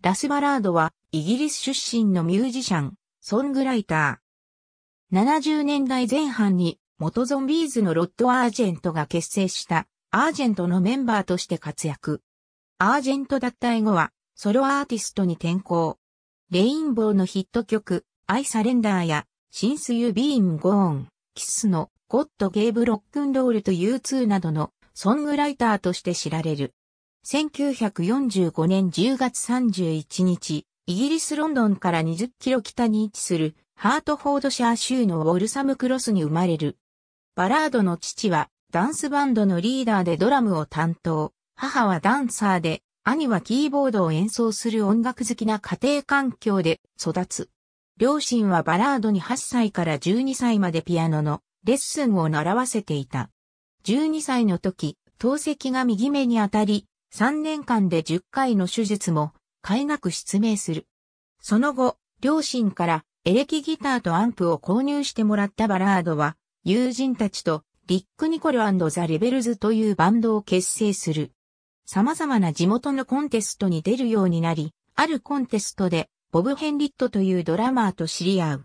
ラスバラードはイギリス出身のミュージシャン、ソングライター。70年代前半に元ゾンビーズのロッド・アージェントが結成したアージェントのメンバーとして活躍。アージェント脱退後はソロアーティストに転向。レインボーのヒット曲、アイ・サレンダーや、シンス・ユ・ビーン・ゴーン、キスの、ゴッド・ゲイブ・ロックンロールと U2 などのソングライターとして知られる。1945年10月31日、イギリスロンドンから20キロ北に位置するハートフォードシャー州のウォルサムクロスに生まれる。バラードの父はダンスバンドのリーダーでドラムを担当、母はダンサーで、兄はキーボードを演奏する音楽好きな家庭環境で育つ。両親はバラードに8歳から12歳までピアノのレッスンを習わせていた。12歳の時、透析が右目に当たり、3年間で10回の手術も、快学失明する。その後、両親からエレキギターとアンプを購入してもらったバラードは、友人たちとリック・ニコルザ・レベルズというバンドを結成する。様々な地元のコンテストに出るようになり、あるコンテストでボブ・ヘンリットというドラマーと知り合う。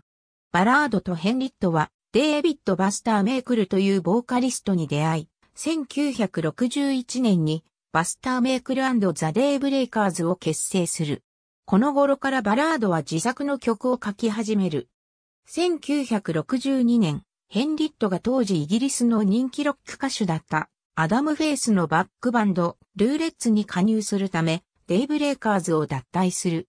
バラードとヘンリットはデービッド・バスター・メイクルというボーカリストに出会い、1961年にバスターメイクルザ・デイ・ブレイカーズを結成する。この頃からバラードは自作の曲を書き始める。1962年、ヘンリットが当時イギリスの人気ロック歌手だったアダム・フェイスのバックバンド、ルーレッツに加入するため、デイブレイカーズを脱退する。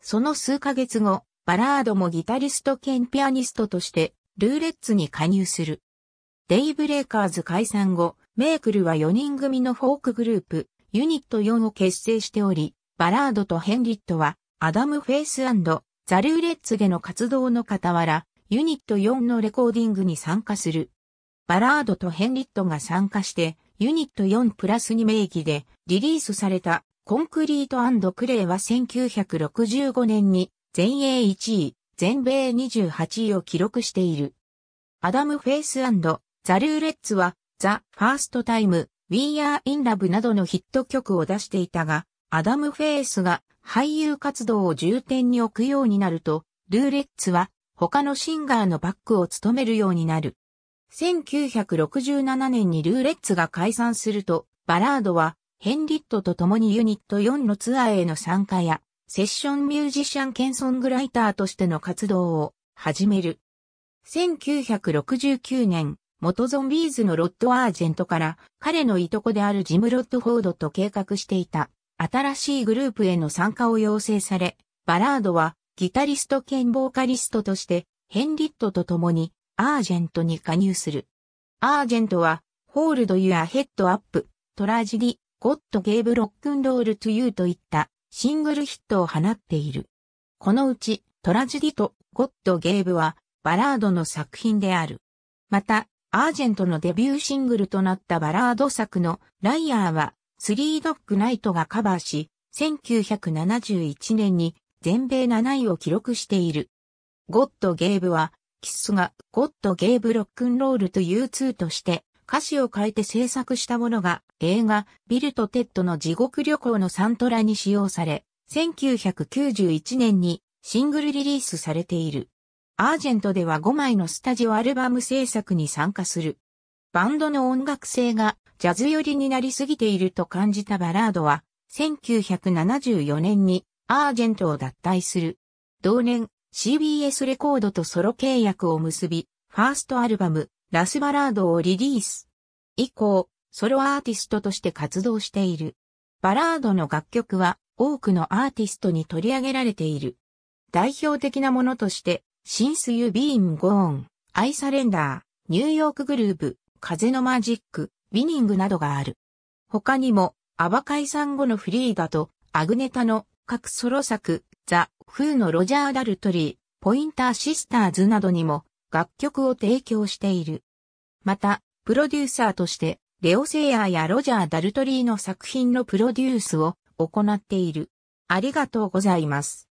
その数ヶ月後、バラードもギタリスト兼ピアニストとして、ルーレッツに加入する。デイブレイカーズ解散後、メークルは4人組のフォークグループ、ユニット4を結成しており、バラードとヘンリットは、アダム・フェイスザ・ルーレッツでの活動の傍ら、ユニット4のレコーディングに参加する。バラードとヘンリットが参加して、ユニット4プラス2名義でリリースされたコンクリートクレイは1965年に全英1位、全米28位を記録している。アダム・フェイスザ・ルーレッツは、ザ・ファーストタイム、ウィーアー・インラブなどのヒット曲を出していたが、アダム・フェイスが俳優活動を重点に置くようになると、ルーレッツは他のシンガーのバックを務めるようになる。1967年にルーレッツが解散すると、バラードはヘンリットと共にユニット4のツアーへの参加や、セッションミュージシャン兼ソングライターとしての活動を始める。1969年、元ゾンビーズのロッド・アージェントから彼のいとこであるジム・ロッドフォードと計画していた新しいグループへの参加を要請され、バラードはギタリスト兼ボーカリストとしてヘンリットと共にアージェントに加入する。アージェントはホールド・ユア・ヘッド・アップ、トラジディ、ゴッド・ゲーブ・ロックンロール・トゥ・ユーといったシングルヒットを放っている。このうちトラジディとゴッド・ゲーブはバラードの作品である。また、アージェントのデビューシングルとなったバラード作のライアーは、スリードッグナイトがカバーし、1971年に全米7位を記録している。ゴッドゲーブは、キスがゴッドゲーブロックンロールという2として歌詞を変えて制作したものが映画ビルとテッドの地獄旅行のサントラに使用され、1991年にシングルリリースされている。アージェントでは5枚のスタジオアルバム制作に参加する。バンドの音楽性がジャズ寄りになりすぎていると感じたバラードは、1974年にアージェントを脱退する。同年、CBS レコードとソロ契約を結び、ファーストアルバム、ラスバラードをリリース。以降、ソロアーティストとして活動している。バラードの楽曲は多くのアーティストに取り上げられている。代表的なものとして、シンス・ユ・ビーン・ゴーン、アイ・サレンダー、ニューヨークグループ、風のマジック、ウィニングなどがある。他にも、アバ解散後のフリーダと、アグネタの各ソロ作、ザ・フーのロジャー・ダルトリー、ポインター・シスターズなどにも楽曲を提供している。また、プロデューサーとして、レオ・セイヤーやロジャー・ダルトリーの作品のプロデュースを行っている。ありがとうございます。